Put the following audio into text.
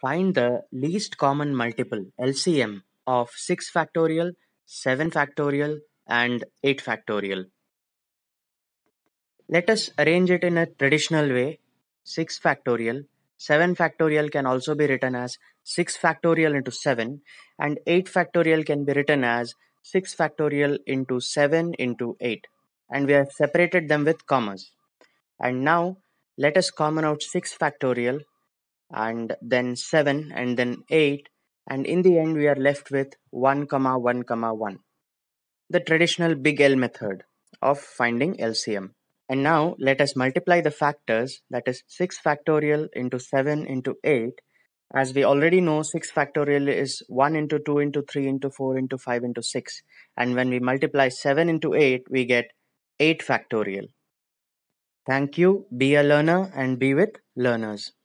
Find the least common multiple LCM of 6 factorial, 7 factorial and 8 factorial. Let us arrange it in a traditional way. 6 factorial, 7 factorial can also be written as 6 factorial into 7 and 8 factorial can be written as 6 factorial into 7 into 8 and we have separated them with commas. And now let us common out 6 factorial and then 7 and then 8 and in the end we are left with 1 comma 1 comma 1 the traditional big L method of finding LCM. And now let us multiply the factors that is 6 factorial into 7 into 8. As we already know 6 factorial is 1 into 2 into 3 into 4 into 5 into 6 and when we multiply 7 into 8 we get 8 factorial. Thank you, be a learner and be with learners.